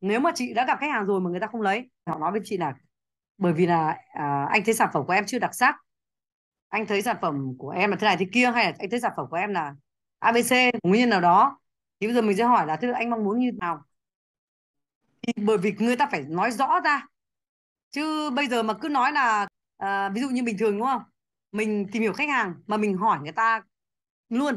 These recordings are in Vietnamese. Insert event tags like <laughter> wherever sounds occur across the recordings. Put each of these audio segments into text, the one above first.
nếu mà chị đã gặp khách hàng rồi mà người ta không lấy họ nói với chị là bởi vì là à, anh thấy sản phẩm của em chưa đặc sắc anh thấy sản phẩm của em là thế này thế kia hay là anh thấy sản phẩm của em là abc nguyên nhân nào đó thì bây giờ mình sẽ hỏi là thế là anh mong muốn như nào thì bởi vì người ta phải nói rõ ra chứ bây giờ mà cứ nói là à, ví dụ như bình thường đúng không mình tìm hiểu khách hàng mà mình hỏi người ta luôn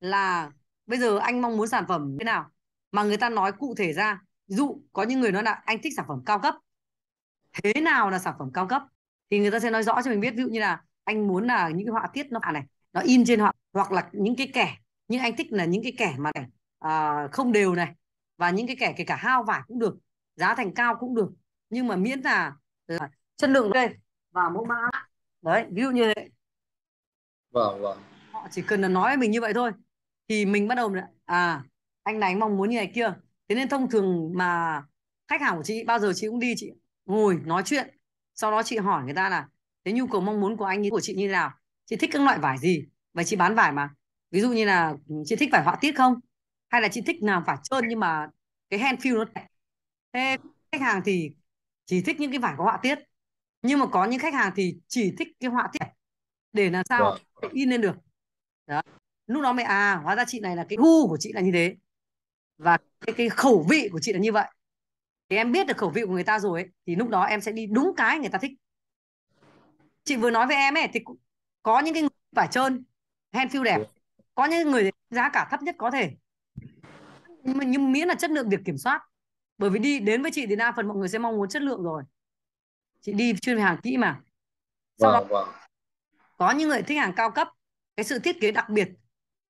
là bây giờ anh mong muốn sản phẩm thế nào mà người ta nói cụ thể ra ví dụ có những người nói là anh thích sản phẩm cao cấp thế nào là sản phẩm cao cấp thì người ta sẽ nói rõ cho mình biết ví dụ như là anh muốn là những cái họa tiết nó à này nó in trên họ hoặc là những cái kẻ nhưng anh thích là những cái kẻ mà này à, không đều này và những cái kẻ kể cả hao vải cũng được giá thành cao cũng được nhưng mà miễn là, là chất lượng đây và mẫu mã đấy ví dụ như thế vâng vâng họ chỉ cần là nói với mình như vậy thôi thì mình bắt đầu à anh này anh mong muốn như này kia thế nên thông thường mà khách hàng của chị bao giờ chị cũng đi chị ngồi nói chuyện sau đó chị hỏi người ta là cái nhu cầu mong muốn của anh ấy của chị như thế nào chị thích các loại vải gì và chị bán vải mà ví dụ như là ừ, chị thích vải họa tiết không hay là chị thích làm vải trơn nhưng mà cái hand feel nó đẹp thế khách hàng thì chỉ thích những cái vải có họa tiết nhưng mà có những khách hàng thì chỉ thích cái họa tiết để làm sao wow. Vâng. in lên được đó lúc đó mẹ à hóa ra chị này là cái gu của chị là như thế và cái, cái khẩu vị của chị là như vậy thì em biết được khẩu vị của người ta rồi ấy, thì lúc đó em sẽ đi đúng cái người ta thích chị vừa nói với em ấy thì có những cái người vải trơn hand feel đẹp có những người giá cả thấp nhất có thể nhưng mà nhưng miễn là chất lượng việc kiểm soát bởi vì đi đến với chị thì đa phần mọi người sẽ mong muốn chất lượng rồi chị đi chuyên về hàng kỹ mà sau wow, vâng, đó wow. Vâng. có những người thích hàng cao cấp cái sự thiết kế đặc biệt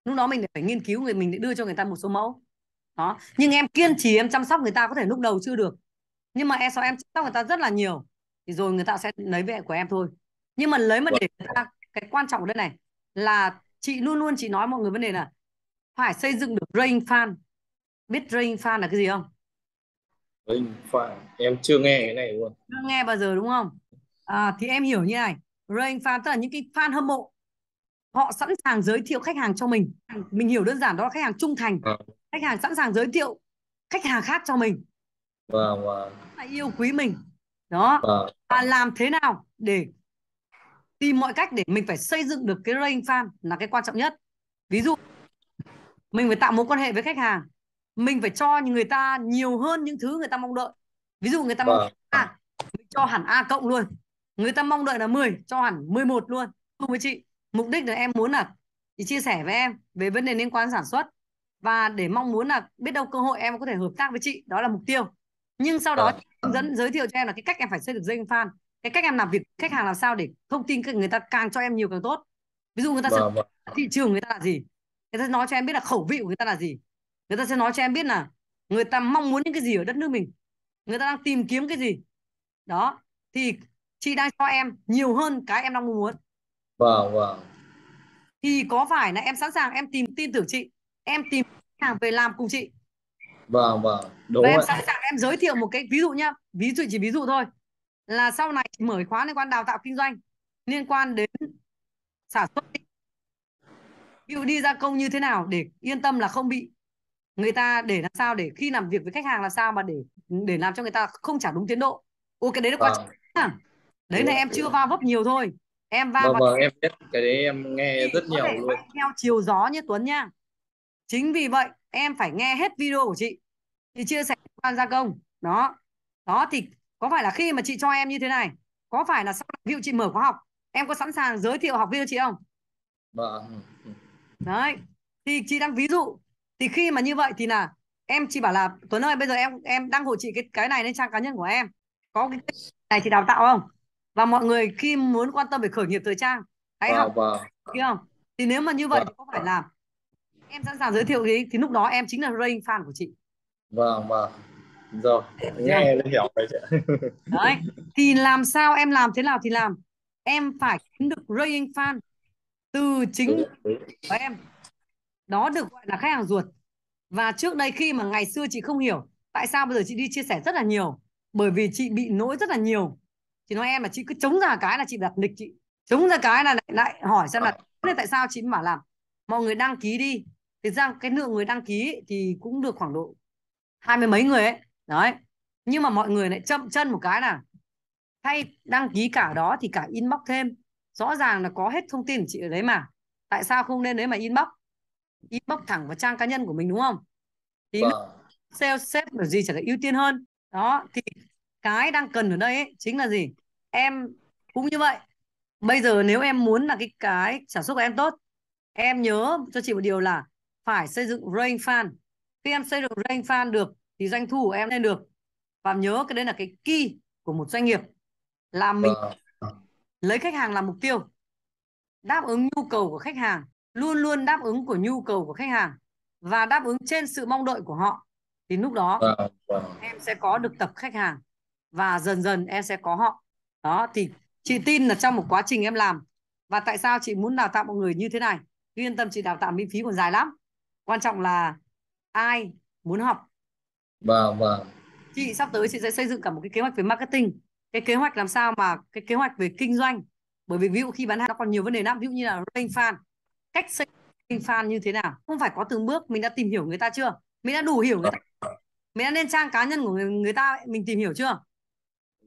lúc đó mình phải nghiên cứu người mình để đưa cho người ta một số mẫu đó nhưng em kiên trì em chăm sóc người ta có thể lúc đầu chưa được nhưng mà em sau em chăm sóc người ta rất là nhiều thì rồi người ta sẽ lấy vệ của em thôi nhưng mà lấy mà để người vâng. ta cái quan trọng ở đây này là chị luôn luôn chị nói mọi người vấn đề là phải xây dựng được rain fan biết rain fan là cái gì không range fan em chưa nghe cái này luôn chưa nghe bao giờ đúng không à, thì em hiểu như này rain fan tức là những cái fan hâm mộ họ sẵn sàng giới thiệu khách hàng cho mình mình hiểu đơn giản đó là khách hàng trung thành à, khách hàng sẵn sàng giới thiệu khách hàng khác cho mình wow, wow. là yêu quý mình đó wow. Vâng. và làm thế nào để tìm mọi cách để mình phải xây dựng được cái range fan là cái quan trọng nhất ví dụ mình phải tạo mối quan hệ với khách hàng mình phải cho người ta nhiều hơn những thứ người ta mong đợi ví dụ người ta mong wow. Vâng, à, vâng. mình cho hẳn a cộng luôn người ta mong đợi là 10 cho hẳn 11 luôn cùng với chị mục đích là em muốn là chia sẻ với em về vấn đề liên quan sản xuất và để mong muốn là biết đâu cơ hội em có thể hợp tác với chị đó là mục tiêu nhưng sau đó ờ. hướng dẫn giới thiệu cho em là cái cách em phải xây được danh fan cái cách em làm việc khách hàng làm sao để thông tin người ta càng cho em nhiều càng tốt ví dụ người ta vâng, sẽ vâng. vâng. thị trường người ta là gì người ta sẽ nói cho em biết là khẩu vị của người ta là gì người ta sẽ nói cho em biết là người ta mong muốn những cái gì ở đất nước mình người ta đang tìm kiếm cái gì đó thì chị đang cho em nhiều hơn cái em đang mong muốn vâng vâng thì có phải là em sẵn sàng em tìm tin tưởng chị em tìm sàng về làm cùng chị vâng vâng đúng và em sẵn sàng em giới thiệu một cái ví dụ nhá ví dụ chỉ ví dụ thôi là sau này chị mở khóa liên quan đào tạo kinh doanh liên quan đến sản xuất ví đi gia công như thế nào để yên tâm là không bị người ta để làm sao để khi làm việc với khách hàng là sao mà để để làm cho người ta không trả đúng tiến độ ô cái đấy nó quá à. đấy là em chưa va vấp nhiều thôi em va vâng, vâng, em biết cái đấy em nghe rất nhiều luôn theo chiều gió nhé Tuấn nha chính vì vậy em phải nghe hết video của chị thì chia sẻ quan gia công đó đó thì có phải là khi mà chị cho em như thế này có phải là sau khi chị mở khóa học em có sẵn sàng giới thiệu học viên chị không vâng đấy thì chị đang ví dụ thì khi mà như vậy thì là em chỉ bảo là Tuấn ơi bây giờ em em đăng hộ chị cái cái này lên trang cá nhân của em có cái này chị đào tạo không và mọi người khi muốn quan tâm về khởi nghiệp thời trang hãy vâng, học wow. Đúng vâng. không thì nếu mà như vậy wow. thì có phải vâng. là em sẵn sàng giới thiệu gì thì lúc đó em chính là raving fan của chị vâng vâng rồi nghe đã hiểu rồi chị <laughs> đấy thì làm sao em làm thế nào thì làm em phải kiếm được raving fan từ chính ừ. của em đó được gọi là khách hàng ruột và trước đây khi mà ngày xưa chị không hiểu tại sao bây giờ chị đi chia sẻ rất là nhiều bởi vì chị bị nỗi rất là nhiều chị nói em là chị cứ chống ra cái là chị đặt lịch chị chống ra cái là lại, lại hỏi xem là vâng. tại sao chị mà làm mọi người đăng ký đi thực ra cái lượng người đăng ký thì cũng được khoảng độ hai mươi mấy người ấy đấy nhưng mà mọi người lại chậm chân một cái là thay đăng ký cả đó thì cả inbox thêm rõ ràng là có hết thông tin của chị ở đấy mà tại sao không nên đấy mà inbox inbox thẳng vào trang cá nhân của mình đúng không thì wow. Vâng. sales sếp là gì chẳng là ưu tiên hơn đó thì cái đang cần ở đây ấy, chính là gì em cũng như vậy bây giờ nếu em muốn là cái cái sản xuất của em tốt em nhớ cho chị một điều là phải xây dựng range fan khi em xây dựng range fan được thì doanh thu của em lên được và nhớ cái đấy là cái key của một doanh nghiệp là mình vâng. lấy khách hàng làm mục tiêu đáp ứng nhu cầu của khách hàng luôn luôn đáp ứng của nhu cầu của khách hàng và đáp ứng trên sự mong đợi của họ thì lúc đó vâng, vâng. em sẽ có được tập khách hàng và dần dần em sẽ có họ đó thì chị tin là trong một quá trình em làm và tại sao chị muốn đào tạo mọi người như thế này yên tâm chị đào tạo miễn phí còn dài lắm quan trọng là ai muốn học vâng vâng chị sắp tới chị sẽ xây dựng cả một cái kế hoạch về marketing cái kế hoạch làm sao mà cái kế hoạch về kinh doanh bởi vì ví dụ khi bán hàng nó còn nhiều vấn đề lắm ví dụ như là range fan cách xây kênh fan như thế nào không phải có từng bước mình đã tìm hiểu người ta chưa mình đã đủ hiểu người ta mình đã lên trang cá nhân của người, người ta mình tìm hiểu chưa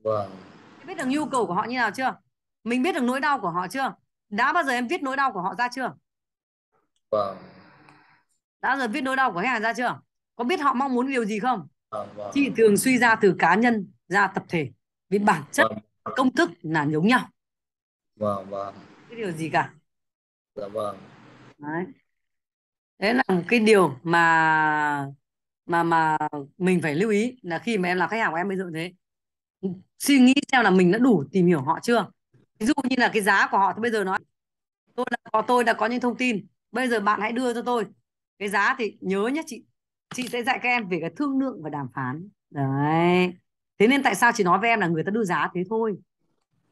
vâng biết được nhu cầu của họ như nào chưa mình biết được nỗi đau của họ chưa đã bao giờ em viết nỗi đau của họ ra chưa vâng đã giờ viết nỗi đau của khách hàng ra chưa có biết họ mong muốn điều gì không vâng, vâng. chị thường suy ra từ cá nhân ra tập thể vì bản chất vâng. công thức là giống nhau vâng vâng cái điều gì cả dạ vâng đấy đấy là một cái điều mà mà mà mình phải lưu ý là khi mà em làm khách hàng của em bây giờ thế suy nghĩ xem là mình đã đủ tìm hiểu họ chưa ví dụ như là cái giá của họ thì bây giờ nói tôi đã có tôi đã có những thông tin bây giờ bạn hãy đưa cho tôi cái giá thì nhớ nhé chị chị sẽ dạy các em về cái thương lượng và đàm phán đấy thế nên tại sao chị nói với em là người ta đưa giá thế thôi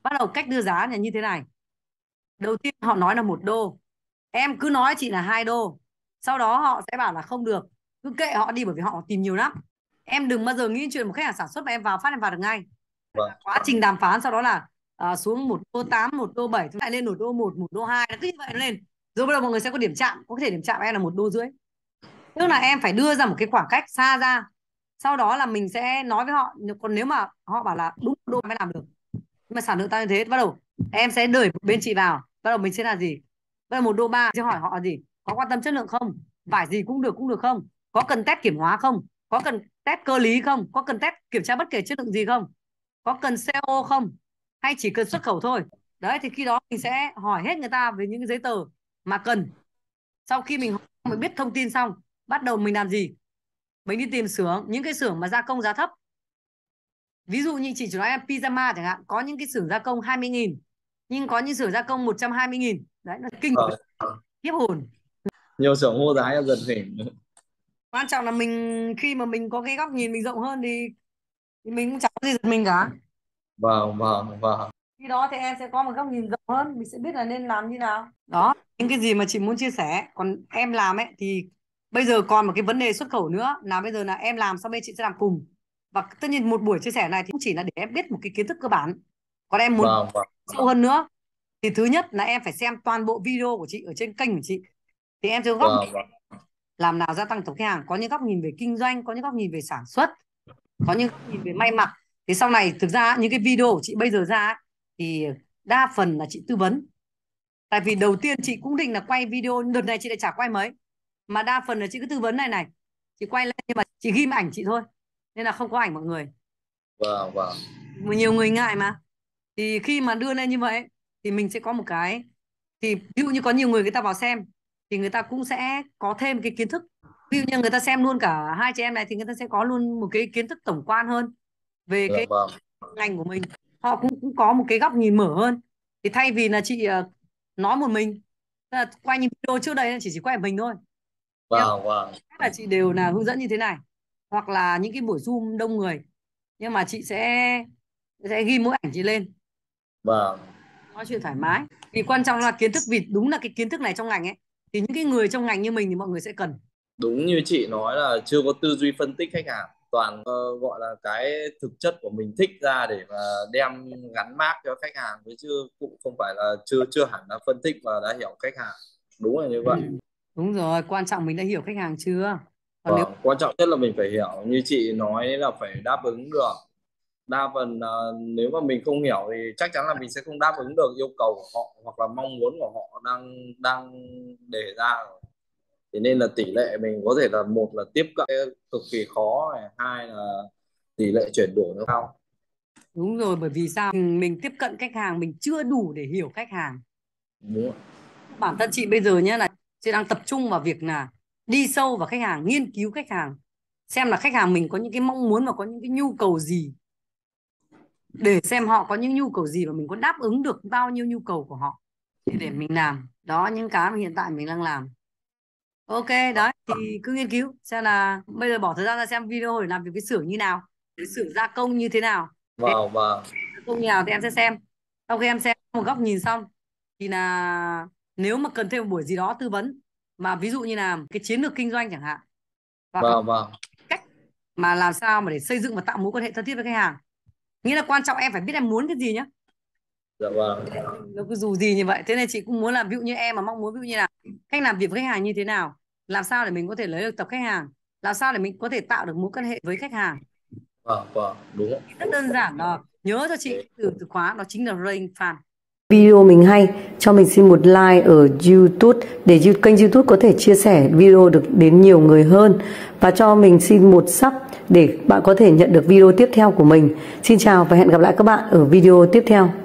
bắt đầu cách đưa giá là như thế này đầu tiên họ nói là một đô em cứ nói chị là hai đô sau đó họ sẽ bảo là không được cứ kệ họ đi bởi vì họ tìm nhiều lắm em đừng bao giờ nghĩ chuyện một khách hàng sản xuất mà em vào phát em vào được ngay vâng. quá trình đàm phán sau đó là à, xuống một đô tám một đô bảy lại lên một đô một một đô hai cứ như vậy lên rồi bắt đầu mọi người sẽ có điểm chạm có thể điểm chạm em là một đô rưỡi tức là em phải đưa ra một cái khoảng cách xa ra sau đó là mình sẽ nói với họ còn nếu mà họ bảo là đúng đô mới làm được nhưng mà sản lượng tăng như thế bắt đầu em sẽ đẩy bên chị vào bắt đầu mình sẽ là gì bắt đầu một đô ba sẽ hỏi họ gì có quan tâm chất lượng không vải gì cũng được cũng được không có cần test kiểm hóa không có cần test cơ lý không có cần test kiểm tra bất kể chất lượng gì không có cần CO không hay chỉ cần xuất khẩu thôi đấy thì khi đó mình sẽ hỏi hết người ta về những cái giấy tờ mà cần sau khi mình mình biết thông tin xong bắt đầu mình làm gì mình đi tìm xưởng những cái xưởng mà gia công giá thấp ví dụ như chị chủ nói em pyjama chẳng hạn có những cái xưởng gia công 20 nghìn nhưng có những xưởng gia công 120 nghìn đấy là kinh khủng ờ. ờ. hồn nhiều xưởng mua giá em dần thỉnh quan trọng là mình khi mà mình có cái góc nhìn mình rộng hơn thì, thì mình cũng chẳng có gì giật mình cả vâng vâng vâng khi đó thì em sẽ có một góc nhìn rộng hơn mình sẽ biết là nên làm như nào đó những cái gì mà chị muốn chia sẻ còn em làm ấy thì bây giờ còn một cái vấn đề xuất khẩu nữa là bây giờ là em làm sau đây chị sẽ làm cùng và tất nhiên một buổi chia sẻ này thì cũng chỉ là để em biết một cái kiến thức cơ bản còn em muốn wow, vâng, wow. Vâng. sâu hơn nữa thì thứ nhất là em phải xem toàn bộ video của chị ở trên kênh của chị thì em sẽ góc wow, wow. làm nào gia tăng tổng khách hàng có những góc nhìn về kinh doanh có những góc nhìn về sản xuất có những góc nhìn về may mặc thì sau này thực ra những cái video của chị bây giờ ra thì đa phần là chị tư vấn tại vì đầu tiên chị cũng định là quay video đợt này chị lại chả quay mấy mà đa phần là chị cứ tư vấn này này chị quay lên nhưng mà chị ghim ảnh chị thôi nên là không có ảnh mọi người Vâng wow. Vâng. nhiều người ngại mà thì khi mà đưa lên như vậy thì mình sẽ có một cái thì ví dụ như có nhiều người người ta vào xem thì người ta cũng sẽ có thêm cái kiến thức ví dụ như người ta xem luôn cả hai chị em này thì người ta sẽ có luôn một cái kiến thức tổng quan hơn về dạ, cái wow. Vâng. ngành của mình họ cũng, cũng có một cái góc nhìn mở hơn thì thay vì là chị ờ, nói một mình là quay những video trước đây chỉ chỉ quay mình thôi wow, nhưng wow. là chị đều là hướng dẫn như thế này hoặc là những cái buổi zoom đông người nhưng mà chị sẽ sẽ ghi mỗi ảnh chị lên wow. Vâng. nói chuyện thoải mái vì quan trọng là kiến thức vì đúng là cái kiến thức này trong ngành ấy thì những cái người trong ngành như mình thì mọi người sẽ cần đúng như chị nói là chưa có tư duy phân tích khách hàng toàn uh, gọi là cái thực chất của mình thích ra để mà đem gắn mát cho khách hàng với chứ cũng không phải là chưa chưa hẳn là phân tích và đã hiểu khách hàng đúng rồi như vậy ừ. đúng rồi quan trọng mình đã hiểu khách hàng chưa còn vâng, nếu... quan trọng nhất là mình phải hiểu như chị nói là phải đáp ứng được đa phần uh, nếu mà mình không hiểu thì chắc chắn là mình sẽ không đáp ứng được yêu cầu của họ hoặc là mong muốn của họ đang đang đề ra rồi thế nên là tỷ lệ mình có thể là một là tiếp cận cực kỳ khó này hai là tỷ lệ chuyển đổi nó cao đúng rồi bởi vì sao mình tiếp cận khách hàng mình chưa đủ để hiểu khách hàng đúng bản thân chị bây giờ nhé là chị đang tập trung vào việc là đi sâu vào khách hàng nghiên cứu khách hàng xem là khách hàng mình có những cái mong muốn và có những cái nhu cầu gì để xem họ có những nhu cầu gì và mình có đáp ứng được bao nhiêu nhu cầu của họ để mình làm đó những cái mà hiện tại mình đang làm ok ờ. đấy thì cứ nghiên cứu xem là bây giờ bỏ thời gian ra xem video để làm việc cái xưởng như nào với xưởng gia công như thế nào vâng vâng công như nào thì em sẽ xem sau khi em xem một góc nhìn xong thì là nếu mà cần thêm một buổi gì đó tư vấn mà ví dụ như là cái chiến lược kinh doanh chẳng hạn vâng vâng cách mà làm sao mà để xây dựng và tạo mối quan hệ thân thiết với khách hàng nghĩa là quan trọng em phải biết em muốn cái gì nhé dạ vâng nó cứ dù gì như vậy thế này chị cũng muốn làm ví dụ như em mà mong muốn ví dụ như là cách làm việc với khách hàng như thế nào làm sao để mình có thể lấy được tập khách hàng làm sao để mình có thể tạo được mối quan hệ với khách hàng vâng vâng đúng rất đơn giản đó nhớ cho chị từ từ khóa đó chính là rank fan video mình hay cho mình xin một like ở YouTube để kênh YouTube có thể chia sẻ video được đến nhiều người hơn và cho mình xin một sub để bạn có thể nhận được video tiếp theo của mình. Xin chào và hẹn gặp lại các bạn ở video tiếp theo.